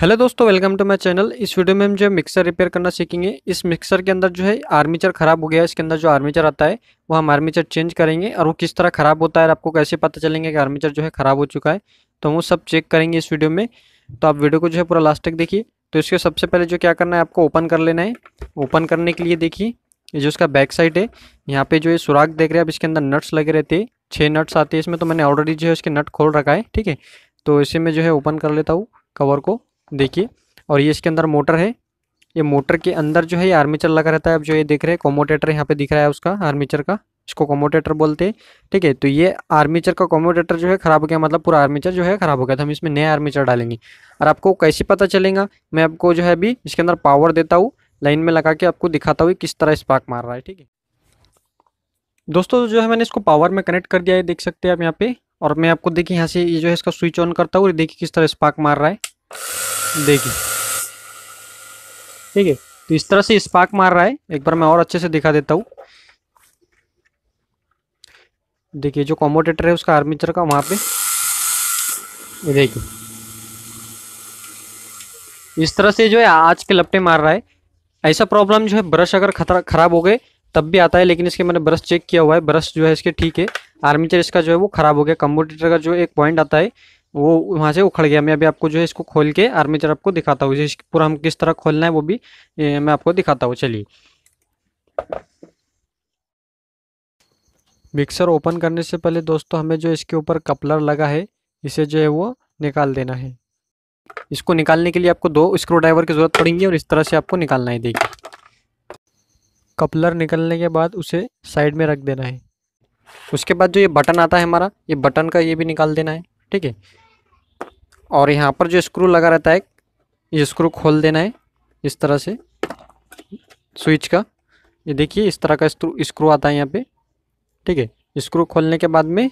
hello दोस्तों welcome to my channel इस video में हम जो है मिक्सर रिपेयर करना सीखेंगे इस मिक्सर के अंदर जो है आर्मीचर खराब हो गया है इसके अंदर जो आर्मीचर आता है वो हम आर्मीचर चेंज करेंगे और वो किस तरह खराब होता है आपको कैसे पता चलेंगे कि आर्मीचर जो है खराब हो चुका है तो हम वो सब चेक करेंगे इस वीडियो में तो आप वीडियो को जो है पूरा लास्ट तक देखिए तो इसके सबसे पहले जो क्या करना है आपको ओपन कर लेना है ओपन करने के लिए देखिए ये जो उसका बैक साइड है यहाँ पे जो ये सुराख देख रहे हैं आप इसके अंदर नट्स लगे रहते हैं छः नट्स आते हैं इसमें तो मैंने ऑलरेडी जो है उसके नट खोल रखा है ठीक है तो इसे मैं जो है ओपन कर लेता हूँ कवर को देखिए और ये इसके अंदर मोटर है ये मोटर के अंदर जो है ये आर्मीचर लगा रहता है अब जो ये देख रहे हैं कॉमोटेटर यहाँ पे दिख रहा है उसका आर्मीचर का इसको कॉमोटेटर बोलते हैं ठीक है तो ये आर्मीचर का कॉमोटेटर जो है ख़राब हो गया मतलब पूरा आर्मीचर जो है ख़राब हो गया तो हम इसमें नया आर्मीचर डालेंगे और आपको कैसे पता चलेगा मैं आपको जो है अभी इसके अंदर पावर देता हूँ लाइन में लगा के आपको दिखाता हूँ किस तरह स्पार्क मार रहा है ठीक है दोस्तों जो है मैंने इसको पावर में कनेक्ट कर दिया है देख सकते हैं आप यहाँ पे और मैं आपको देखिए यहाँ से ये जो है इसका स्विच ऑन करता हूँ देखिए किस तरह स्पार्क मार रहा है देखिए ठीक है तो इस तरह से स्पार्क मार रहा है एक बार मैं और अच्छे से दिखा देता हूँ देखिए जो कॉमोटेटर है उसका आर्मीचर का वहाँ पे देखिए इस तरह से जो है आज के लपटे मार रहा है ऐसा प्रॉब्लम जो है ब्रश अगर खतरा खराब हो गए तब भी आता है लेकिन इसके मैंने ब्रश चेक किया हुआ है ब्रश जो है इसके ठीक है आर्मीचर इसका जो है वो खराब हो गया कम्बोटेटर का जो एक पॉइंट आता है वो वहाँ से उखड़ गया मैं अभी आपको जो है इसको खोल के आर्मीचर आपको दिखाता हूँ पूरा हम किस तरह खोलना है वो भी मैं आपको दिखाता हूँ चलिए मिक्सर ओपन करने से पहले दोस्तों हमें जो इसके ऊपर कपलर लगा है इसे जो है वो निकाल देना है इसको निकालने के लिए आपको दो स्क्रू ड्राइवर की ज़रूरत पड़ेंगी और इस तरह से आपको निकालना है देखिए कपलर निकलने के बाद उसे साइड में रख देना है उसके बाद जो ये बटन आता है हमारा ये बटन का ये भी निकाल देना है ठीक है और यहाँ पर जो स्क्रू लगा रहता है ये स्क्रू खोल देना है इस तरह से स्विच का ये देखिए इस तरह का स्क्रू आता है यहाँ पे ठीक है स्क्रू खोलने के बाद में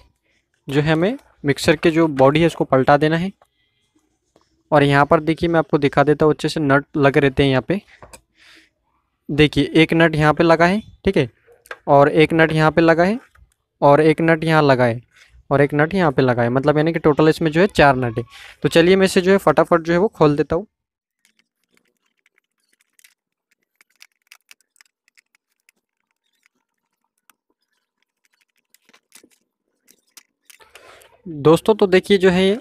जो है हमें मिक्सर के जो बॉडी है उसको पलटा देना है और यहाँ पर देखिए मैं आपको दिखा देता हूँ अच्छे से नट लगे रहते हैं यहाँ पे देखिए एक नट यहाँ पे लगा है ठीक है और एक नट यहाँ पे लगा है और एक नट यहाँ लगा है और एक नट यहाँ पे लगा है मतलब यानी कि टोटल इसमें जो है चार नट है तो चलिए मैं इसे जो है फटाफट जो है वो खोल देता हूँ दोस्तों तो देखिए जो है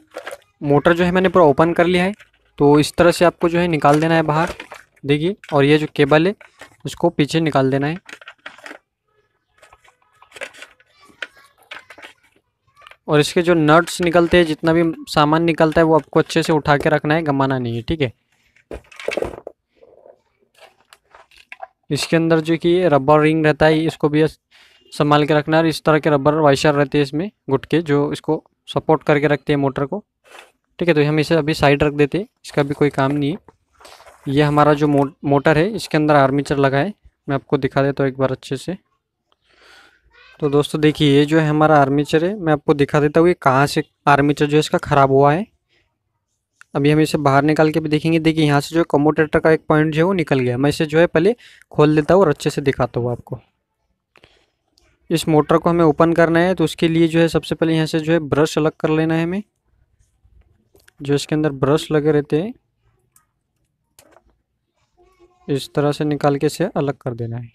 मोटर जो है मैंने पूरा ओपन कर लिया है तो इस तरह से आपको जो है निकाल देना है बाहर देखिए और ये जो केबल है उसको पीछे निकाल देना है और इसके जो नट्स निकलते हैं जितना भी सामान निकलता है वो आपको अच्छे से उठा के रखना है गमाना नहीं है ठीक है इसके अंदर जो कि रबर रिंग रहता है इसको भी संभाल के रखना है और इस तरह के रबर वाइशर रहते हैं इसमें गुटके जो इसको सपोर्ट करके रखते हैं मोटर को ठीक है तो हम इसे अभी साइड रख देते हैं इसका भी कोई काम नहीं है ये हमारा जो मोटर है इसके अंदर आर्मीचर लगा है मैं आपको दिखा देता तो हूँ एक बार अच्छे से तो दोस्तों देखिए ये जो है हमारा आर्मीचर है मैं आपको दिखा देता हूँ ये कहाँ से आर्मीचर जो है इसका ख़राब हुआ है अभी हम इसे बाहर निकाल के भी देखेंगे देखिए यहाँ से जो कमोटेटर का एक पॉइंट जो है वो निकल गया मैं इसे जो है पहले खोल देता हूँ और अच्छे से दिखाता हूँ आपको इस मोटर को हमें ओपन करना है तो उसके लिए जो है सबसे पहले यहाँ से जो है ब्रश अलग कर लेना है हमें जो इसके अंदर ब्रश लगे रहते हैं इस तरह से निकाल के इसे अलग कर देना है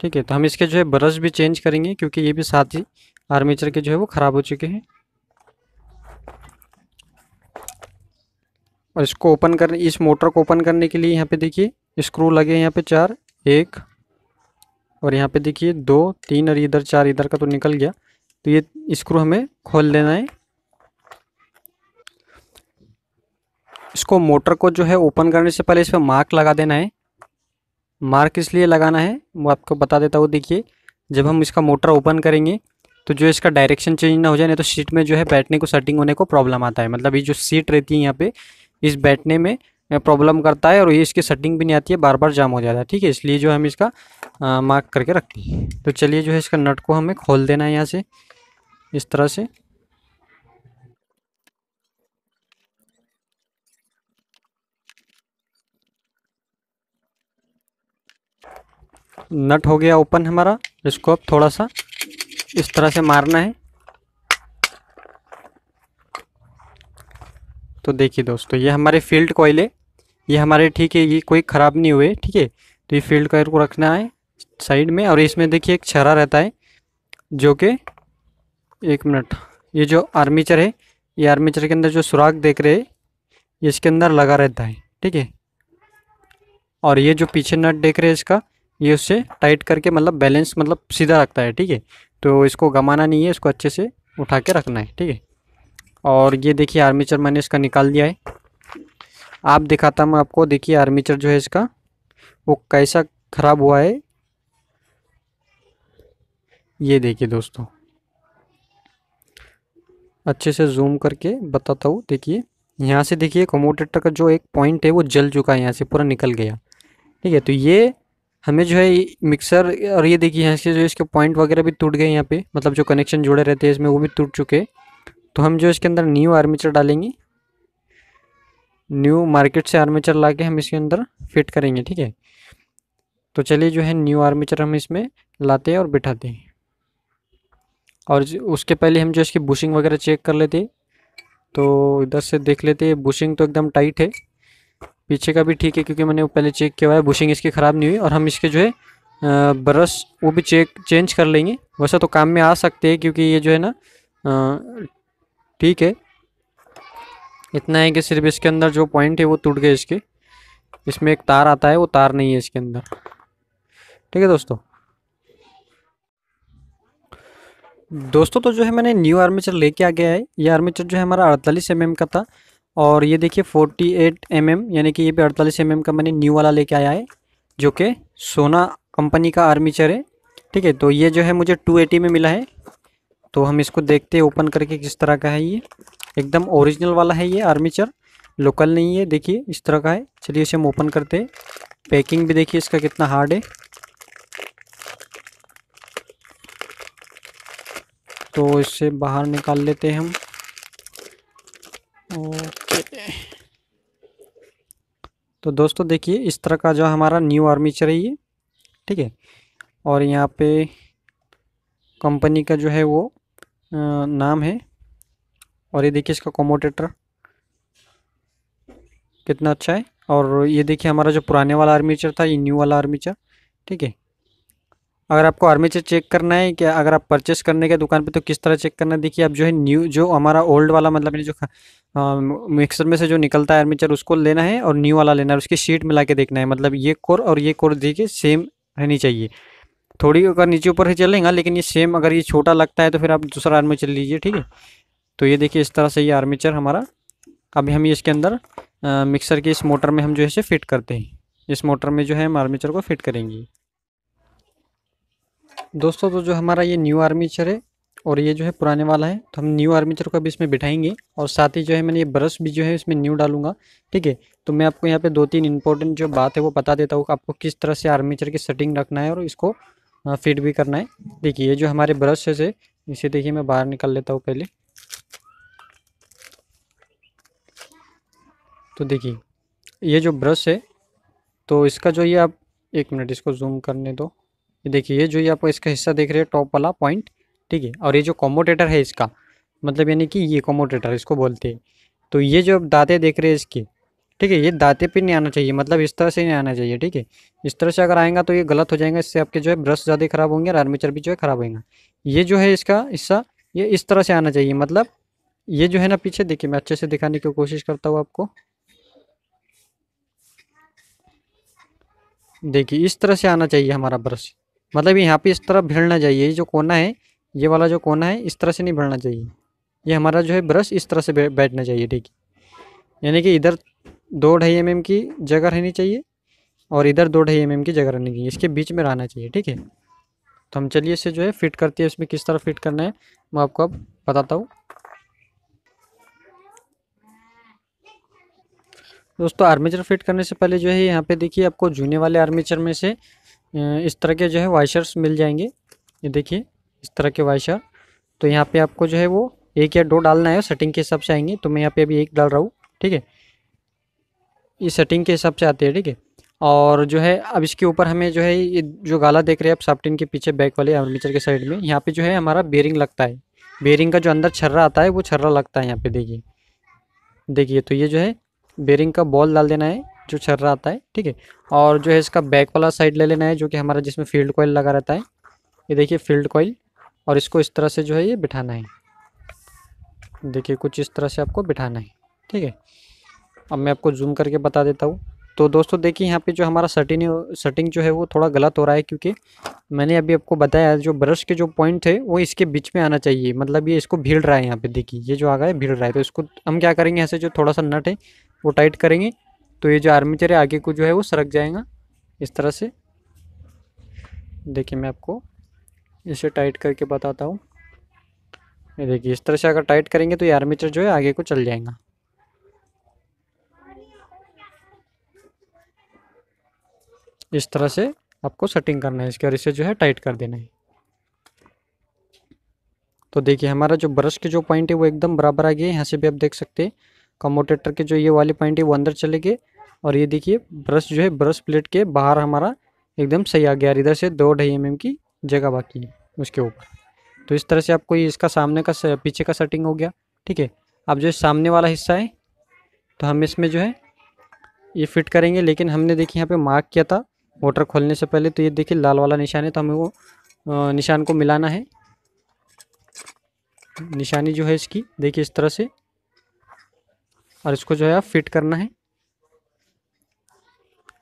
ठीक है तो हम इसके जो है ब्रश भी चेंज करेंगे क्योंकि ये भी साथ ही आर्मीचर के जो है वो ख़राब हो चुके हैं और इसको ओपन कर इस मोटर को ओपन करने के लिए यहाँ पे देखिए स्क्रू लगे हैं यहाँ पे चार एक और यहाँ पे देखिए दो तीन और इधर चार इधर का तो निकल गया तो ये स्क्रू हमें खोल देना है इसको मोटर को जो है ओपन करने से पहले इस पर मार्क लगा देना है मार्क इसलिए लगाना है वो आपको बता देता हूँ देखिए जब हम इसका मोटर ओपन करेंगे तो जो इसका डायरेक्शन चेंज ना हो जाए नहीं तो सीट में जो है बैठने को सेटिंग होने को प्रॉब्लम आता है मतलब ये जो सीट रहती है यहाँ पे इस बैठने में प्रॉब्लम करता है और ये इसकी सेटिंग भी नहीं आती है बार बार जाम हो जाता है ठीक है इसलिए जो हम इसका मार्क करके रखते हैं तो चलिए जो है इसका नट को हमें खोल देना है यहाँ से इस तरह से नट हो गया ओपन हमारा इसको अब थोड़ा सा इस तरह से मारना है तो देखिए दोस्तों ये हमारे फील्ड कोयल है ये हमारे ठीक है ये कोई ख़राब नहीं हुए ठीक है तो ये फील्ड कोयल को रखना है साइड में और इसमें देखिए एक छरा रहता है जो कि एक मिनट ये जो आर्मीचर है ये आर्मीचर के अंदर जो सुराख देख रहे हैं ये इसके अंदर लगा रहता है ठीक है और ये जो पीछे नट देख रहे हैं इसका ये उससे टाइट करके मतलब बैलेंस मतलब सीधा रखता है ठीक है तो इसको गमाना नहीं है इसको अच्छे से उठा के रखना है ठीक है और ये देखिए आर्मीचर मैंने इसका निकाल दिया है आप दिखाता मैं आपको देखिए आर्मीचर जो है इसका वो कैसा ख़राब हुआ है ये देखिए दोस्तों अच्छे से जूम करके बताता हूँ देखिए यहाँ से देखिए कमोटेटर का जो एक पॉइंट है वो जल चुका है यहाँ से पूरा निकल गया ठीक है तो ये हमें जो है मिक्सर और ये देखिए यहाँ से जो इसके पॉइंट वगैरह भी टूट गए यहाँ पे मतलब जो कनेक्शन जुड़े रहते हैं इसमें वो भी टूट चुके हैं तो हम जो इसके अंदर न्यू आर्मीचर डालेंगे न्यू मार्केट से आर्मीचर ला के हम इसके अंदर फिट करेंगे ठीक है तो चलिए जो है न्यू आर्मीचर हम इसमें लाते हैं और बिठाते हैं और उसके पहले हम जो इसकी बुशिंग वगैरह चेक कर लेते हैं तो इधर से देख लेते हैं बुशिंग तो एकदम टाइट है पीछे का भी ठीक है क्योंकि मैंने वो पहले चेक किया हुआ है बुशिंग इसकी ख़राब नहीं हुई और हम इसके जो है ब्रश वो भी चेक चेंज कर लेंगे वैसा तो काम में आ सकते हैं क्योंकि ये जो है ना ठीक है इतना है कि सिर्फ इसके अंदर जो पॉइंट है वो टूट गए इसके इसमें एक तार आता है वो तार नहीं है इसके अंदर ठीक है दोस्तों दोस्तों तो जो है मैंने न्यू आर्मीचर लेके आ गया है ये आर्मीचर जो है हमारा अड़तालीस एम का था और ये देखिए 48 एट mm, यानी कि ये भी अड़तालीस एम mm का मैंने न्यू वाला लेके आया है जो कि सोना कंपनी का आर्मीचर है ठीक है तो ये जो है मुझे 280 में मिला है तो हम इसको देखते हैं ओपन करके किस तरह का है ये एकदम ओरिजिनल वाला है ये आर्मीचर लोकल नहीं है देखिए इस तरह का है चलिए इसे हम ओपन करते पैकिंग भी देखिए इसका कितना हार्ड है तो इससे बाहर निकाल लेते हैं हम और तो दोस्तों देखिए इस तरह का जो हमारा न्यू आर्मीचर है ये ठीक है और यहाँ पे कंपनी का जो है वो नाम है और ये देखिए इसका कोमोटेटर कितना अच्छा है और ये देखिए हमारा जो पुराने वाला आर्मीचर था ये न्यू वाला आर्मीचर ठीक है अगर आपको आर्मीचर चेक करना है कि अगर आप परचेस करने के दुकान पे तो किस तरह चेक करना है देखिए आप जो है न्यू जो हमारा ओल्ड वाला मतलब जो मिक्सर में से जो निकलता है आर्मीचर उसको लेना है और न्यू वाला लेना है उसकी शीट मिला के देखना है मतलब ये कोर और ये कोर देखिए सेम रहनी चाहिए थोड़ी अगर नीचे ऊपर ही चलेगा लेकिन ये सेम अगर ये छोटा लगता है तो फिर आप दूसरा आर्मीचर लीजिए ठीक है तो ये देखिए इस तरह से ये आर्मीचर हमारा अभी हम इसके अंदर मिक्सर के इस मोटर में हम जो है से फिट करते हैं इस मोटर में जो है हम आर्मीचर को फिट करेंगे दोस्तों तो जो हमारा ये न्यू आर्मीचर है और ये जो है पुराने वाला है तो हम न्यू आर्मीचर को अभी इसमें बिठाएंगे और साथ ही जो है मैंने ये ब्रश भी जो है इसमें न्यू डालूंगा ठीक है तो मैं आपको यहाँ पे दो तीन इंपॉर्टेंट जो बात है वो बता देता हूँ आपको किस तरह से आर्मीचर की सेटिंग रखना है और इसको फिट भी करना है देखिए ये जो हमारे ब्रश है से इसे देखिए मैं बाहर निकाल लेता हूँ पहले तो देखिए ये जो ब्रश है तो इसका जो ये आप एक मिनट इसको जूम करने दो ये देखिए ये जो ये आपको इसका हिस्सा देख रहे हैं टॉप वाला पॉइंट ठीक है और ये जो कॉमोटेटर है इसका मतलब यानी कि ये कॉमोटेटर इसको बोलते हैं तो ये जो दाते देख रहे हैं इसकी ठीक है ये दाते पे नहीं आना चाहिए मतलब इस तरह से नहीं आना चाहिए ठीक है इस तरह से अगर आएगा तो ये गलत हो जाएगा इससे आपके जो है ब्रश ज़्यादा खराब होंगे और आर्मीचर भी जो है ख़राब होगा ये जो है इसका हिस्सा ये इस तरह से आना चाहिए मतलब ये जो है ना पीछे देखिए मैं अच्छे से दिखाने की कोशिश करता हूँ आपको देखिए इस तरह से आना चाहिए हमारा ब्रश मतलब यहाँ पे इस तरफ भिड़ना चाहिए जो कोना है ये वाला जो कोना है इस तरह से नहीं भिड़ना चाहिए ये हमारा जो है ब्रश इस तरह से बैठना चाहिए ठीक है यानी कि इधर दो ढाई एम की जगह रहनी चाहिए और इधर दो ढाई एम की जगह रहनी चाहिए इसके बीच में रहना चाहिए ठीक है तो हम चलिए इसे जो है फिट करती है इसमें किस तरह फिट करना है मैं आपको अब बताता हूँ दोस्तों आर्मेचर फिट करने से पहले जो है यहाँ पे देखिए आपको जूने वाले आर्मेचर में से इस तरह के जो है वाइशर्स मिल जाएंगे ये देखिए इस तरह के वाइशर तो यहाँ पे आपको जो है वो एक या दो डालना है सेटिंग के हिसाब से आएंगे तो मैं यहाँ पे अभी एक डाल रहा हूँ ठीक है ये सेटिंग के हिसाब से आते हैं ठीक है और जो है अब इसके ऊपर हमें जो है ये जो गाला देख रहे हैं आप साफ्टिन के पीछे बैक वाले आर्मीचर के साइड में यहाँ पर जो है हमारा बेरिंग लगता है बेरिंग का जो अंदर छर्रा आता है वो छर्रा लगता है यहाँ पर देखिए देखिए तो ये जो है बेरिंग का बॉल डाल देना है जो छर्रा आता है ठीक है और जो है इसका बैक वाला साइड ले लेना है जो कि हमारा जिसमें फील्ड कोयल लगा रहता है ये देखिए फील्ड कोयल और इसको इस तरह से जो है ये बिठाना है देखिए कुछ इस तरह से आपको बिठाना है ठीक है अब मैं आपको जूम करके बता देता हूँ तो दोस्तों देखिए यहाँ पे जो हमारा सटिंग सटिंग जो है वो थोड़ा गलत हो रहा है क्योंकि मैंने अभी आपको बताया जो ब्रश के जो पॉइंट है वो इसके बीच में आना चाहिए मतलब ये इसको भीड़ रहा है यहाँ पे देखिए ये जो आ गया है भीड़ रहा है तो इसको हम क्या करेंगे ऐसे जो थोड़ा सा नट है वो टाइट करेंगे तो ये जो आर्मीचर है आगे को जो है वो सरक जाएगा इस तरह से देखिए मैं आपको इसे टाइट करके बताता हूँ ये देखिए इस तरह से अगर टाइट करेंगे तो ये आर्मीचर जो है आगे को चल जाएगा इस तरह से आपको सेटिंग करना है इसके और इसे जो है टाइट कर देना है तो देखिए हमारा जो ब्रश के जो पॉइंट है वो एकदम बराबर आ गया यहाँ से भी आप देख सकते हैं कमोटेटर के जो ये वाले पॉइंट है वो अंदर चले गए और ये देखिए ब्रश जो है ब्रश प्लेट के बाहर हमारा एकदम सही आ गया और इधर से दो ढाई एम की जगह बाकी है उसके ऊपर तो इस तरह से आपको इसका सामने का पीछे का सेटिंग हो गया ठीक है अब जो सामने वाला हिस्सा है तो हम इसमें जो है ये फिट करेंगे लेकिन हमने देखिए यहाँ पे मार्क किया था मोटर खोलने से पहले तो ये देखिए लाल वाला निशान है तो हमें वो निशान को मिलाना है निशानी जो है इसकी देखिए इस तरह से और इसको जो है फिट करना है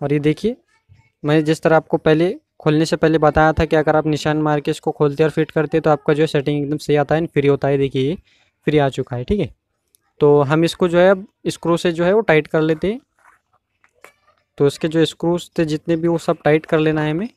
और ये देखिए मैंने जिस तरह आपको पहले खोलने से पहले बताया था कि अगर आप निशान मार के इसको खोलते और फिट करते तो आपका जो है सेटिंग एकदम सही आता है फ्री होता है देखिए ये फ्री आ चुका है ठीक है तो हम इसको जो है अब स्क्रू से जो है वो टाइट कर लेते हैं तो इसके जो स्क्रूज थे जितने भी वो सब टाइट कर लेना है हमें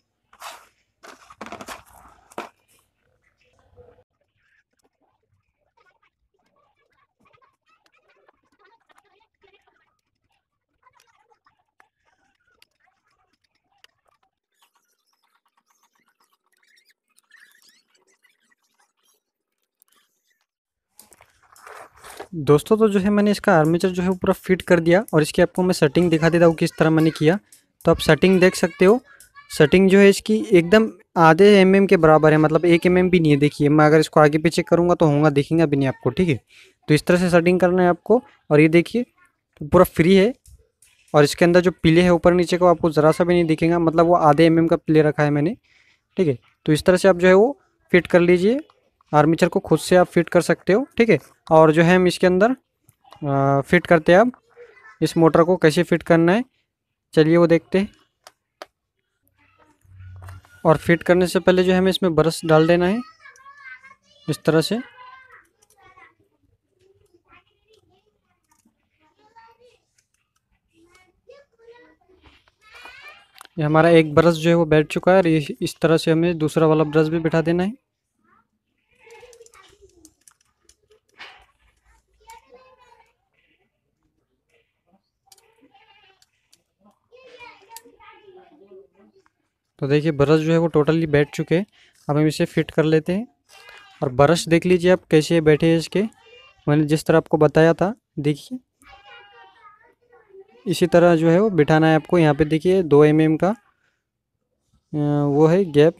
दोस्तों तो जो है मैंने इसका आर्मेचर जो है पूरा फिट कर दिया और इसकी आपको मैं सेटिंग दिखा देता हूँ किस तरह मैंने किया तो आप सेटिंग देख सकते हो सेटिंग जो है इसकी एकदम आधे एम mm के बराबर है मतलब एक एम mm भी नहीं है देखिए मैं अगर इसको आगे पीछे करूँगा तो होगा दिखेगा भी नहीं आपको ठीक है तो इस तरह से सेटिंग करना है आपको और ये देखिए तो पूरा फ्री है और इसके अंदर जो पीले है ऊपर नीचे का आपको ज़रा सा भी नहीं दिखेगा मतलब वो आधे एम mm का पीले रखा है मैंने ठीक है तो इस तरह से आप जो है वो फिट कर लीजिए आर्मीचर को खुद से आप फिट कर सकते हो ठीक है और जो है हम इसके अंदर आ, फिट करते हैं अब इस मोटर को कैसे फिट करना है चलिए वो देखते हैं और फिट करने से पहले जो है हमें इसमें ब्रश डाल देना है इस तरह से ये हमारा एक ब्रश जो है वो बैठ चुका है और इस तरह से हमें दूसरा वाला ब्रश भी बैठा देना है तो देखिए ब्रश जो है वो टोटली बैठ चुके हैं अब हम इसे फिट कर लेते हैं और ब्रश देख लीजिए आप कैसे बैठे हैं इसके मैंने जिस तरह आपको बताया था देखिए इसी तरह जो है वो बिठाना है आपको यहाँ पे देखिए दो एम mm का वो है गैप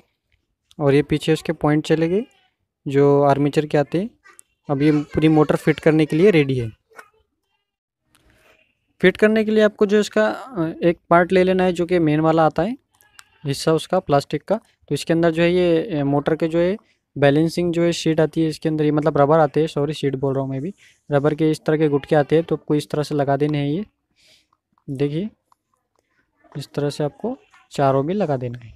और ये पीछे उसके पॉइंट चले गए जो आर्मीचर के आते हैं अब ये पूरी मोटर फिट करने के लिए रेडी है फिट करने के लिए आपको जो इसका एक पार्ट ले लेना है जो कि मेन वाला आता है हिस्सा उसका प्लास्टिक का तो इसके अंदर जो है ये मोटर के जो है बैलेंसिंग जो है शीट आती है इसके अंदर ये मतलब रबर आते हैं सॉरी शीट बोल रहा हूँ मैं भी रबर के इस तरह के गुटके आते हैं तो आपको इस तरह से लगा देने हैं ये देखिए इस तरह से आपको चारों में लगा देना है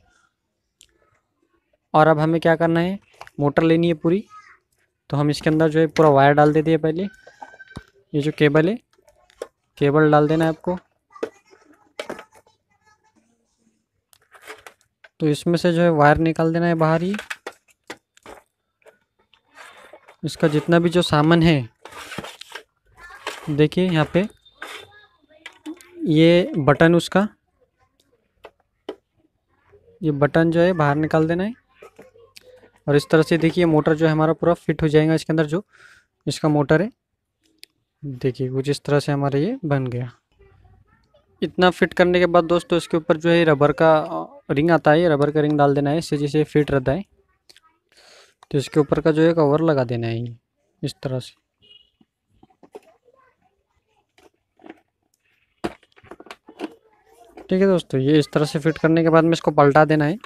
और अब हमें क्या करना है मोटर लेनी है पूरी तो हम इसके अंदर जो है पूरा वायर डाल देते हैं पहले ये जो केबल है केबल डाल देना है आपको तो इसमें से जो है वायर निकाल देना है बाहर ही इसका जितना भी जो सामान है देखिए यहाँ पे ये बटन उसका ये बटन जो है बाहर निकाल देना है और इस तरह से देखिए मोटर जो है हमारा पूरा फिट हो जाएगा इसके अंदर जो इसका मोटर है देखिए कुछ इस तरह से हमारा ये बन गया इतना फिट करने के बाद दोस्तों इसके ऊपर जो है रबर का रिंग आता है रबर का रिंग डाल देना है इससे जैसे फिट रहता है तो इसके ऊपर का जो है कवर लगा देना है इस तरह से ठीक है दोस्तों ये इस तरह से फिट करने के बाद में इसको पलटा देना है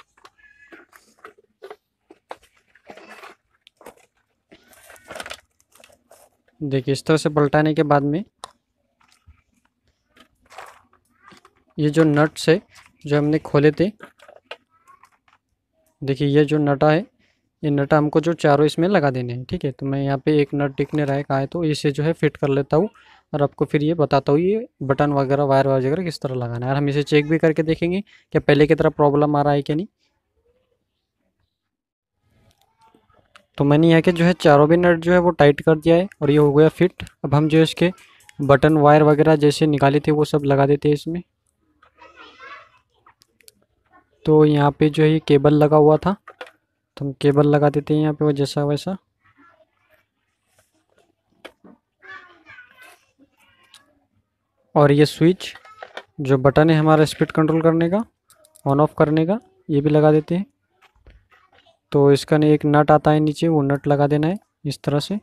देखिए इस तरह से पलटाने के बाद में ये जो नट्स है जो हमने खोले थे देखिए ये जो नटा है ये नटा हमको जो चारों इसमें लगा देने हैं ठीक है तो मैं यहाँ पे एक नट टिकने रहा है कहा है तो इसे जो है फिट कर लेता हूँ और आपको फिर ये बताता हूँ ये बटन वगैरह वायर वगैरह किस तरह लगाना है और हम इसे चेक भी करके देखेंगे क्या पहले की तरह प्रॉब्लम आ रहा है कि नहीं तो मैंने यहाँ के जो है चारों भी नट जो है वो टाइट कर दिया है और ये हो गया फिट अब हम जो इसके बटन वायर वगैरह जैसे निकाले थे वो सब लगा देते हैं इसमें तो यहाँ पे जो है ये केबल लगा हुआ था तो हम केबल लगा देते हैं यहाँ पे वो जैसा वैसा और ये स्विच जो बटन है हमारा स्पीड कंट्रोल करने का ऑन ऑफ करने का ये भी लगा देते हैं तो इसका एक नट आता है नीचे वो नट लगा देना है इस तरह से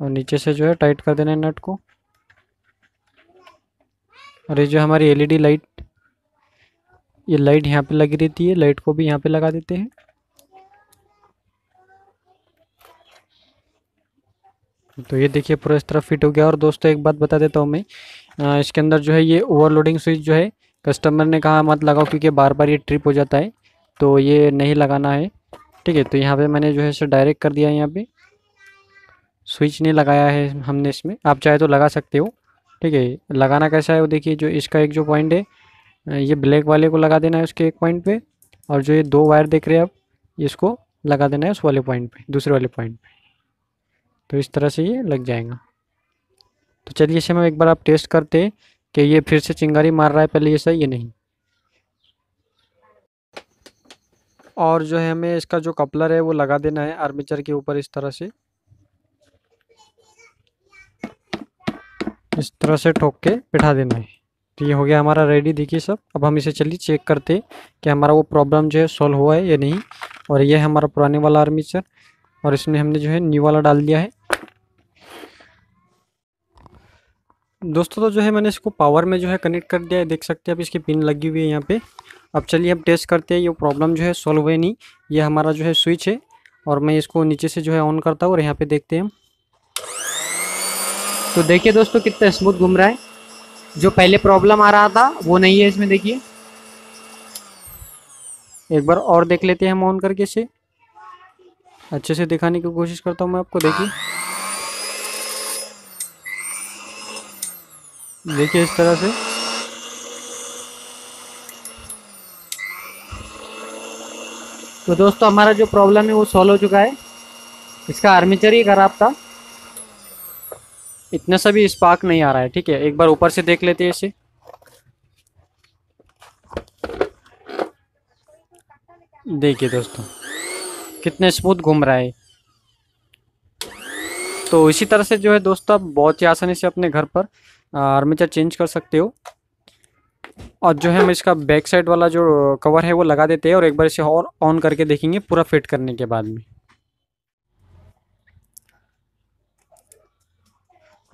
और नीचे से जो है टाइट कर देना है नट को और ये जो हमारी एलईडी लाइट e ये लाइट यहाँ पे लगी रहती है लाइट को भी यहाँ पे लगा देते हैं तो ये देखिए पूरा इस तरह फिट हो गया और दोस्तों एक बात बता देता हूँ मैं इसके अंदर जो है ये ओवरलोडिंग स्विच जो है कस्टमर ने कहा मत लगाओ क्योंकि बार बार ये ट्रिप हो जाता है तो ये नहीं लगाना है ठीक है तो यहाँ पे मैंने जो है इसे डायरेक्ट कर दिया है यहाँ पे स्विच नहीं लगाया है हमने इसमें आप चाहे तो लगा सकते हो ठीक है लगाना कैसा है वो देखिए जो इसका एक जो पॉइंट है ये ब्लैक वाले को लगा देना है उसके एक पॉइंट पे और जो ये दो वायर देख रहे हैं आप इसको लगा देना है उस वाले पॉइंट पे दूसरे वाले पॉइंट पे तो इस तरह से ये लग जाएगा तो चलिए इसे हम एक बार आप टेस्ट करते कि ये फिर से चिंगारी मार रहा है पहले सही ये नहीं और जो है हमें इसका जो कपलर है वो लगा देना है आर्मेचर के ऊपर इस तरह से इस तरह से ठोक के बैठा देना है तो ये हो गया हमारा रेडी देखिए सब अब हम इसे चलिए चेक करते हैं कि हमारा वो प्रॉब्लम जो है सॉल्व हुआ है या नहीं और ये है हमारा पुराने वाला आर्मीचर और इसमें हमने जो है न्यू वाला डाल दिया है दोस्तों तो जो है मैंने इसको पावर में जो है कनेक्ट कर दिया है देख सकते हैं अब इसकी पिन लगी हुई है यहाँ पे अब चलिए हम टेस्ट करते हैं ये प्रॉब्लम जो है सॉल्व हुए नहीं ये हमारा जो है स्विच है और मैं इसको नीचे से जो है ऑन करता हूँ और यहाँ पे देखते हैं तो देखिए दोस्तों कितना स्मूथ घूम रहा है जो पहले प्रॉब्लम आ रहा था वो नहीं है इसमें देखिए एक बार और देख लेते हैं हम ऑन करके इसे अच्छे से दिखाने की कोशिश करता हूँ मैं आपको देखिए देखिए इस तरह से तो दोस्तों हमारा जो प्रॉब्लम है वो सॉल्व हो चुका है इसका आर्मीचर ही खराब था इतना सा भी स्पार्क नहीं आ रहा है ठीक है एक बार ऊपर से देख लेते हैं इसे देखिए दोस्तों कितने स्मूथ घूम रहा है तो इसी तरह से जो है दोस्तों आप बहुत ही आसानी से अपने घर पर आर्मीचर चेंज कर सकते हो और जो है हम इसका बैक साइड वाला जो कवर है वो लगा देते हैं और एक बार इसे और ऑन करके देखेंगे पूरा फिट करने के बाद में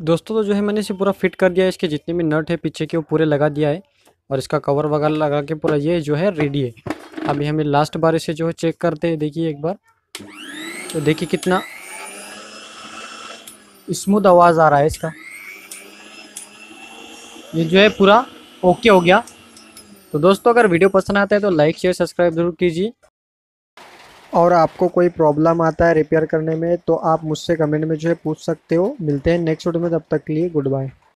दोस्तों तो जो है मैंने इसे पूरा फिट कर दिया है इसके जितने भी नट है पीछे के वो पूरे लगा दिया है और इसका कवर वगैरह लगा के पूरा ये जो है रेडी है अभी हमें लास्ट बार इसे जो है चेक करते हैं देखिए एक बार तो देखिए कितना स्मूथ आवाज़ आ रहा है इसका ये जो है पूरा ओके हो गया तो दोस्तों अगर वीडियो पसंद आता है तो लाइक शेयर सब्सक्राइब जरूर कीजिए और आपको कोई प्रॉब्लम आता है रिपेयर करने में तो आप मुझसे कमेंट में जो है पूछ सकते हो मिलते हैं नेक्स्ट वीडियो में तब तक के लिए गुड बाय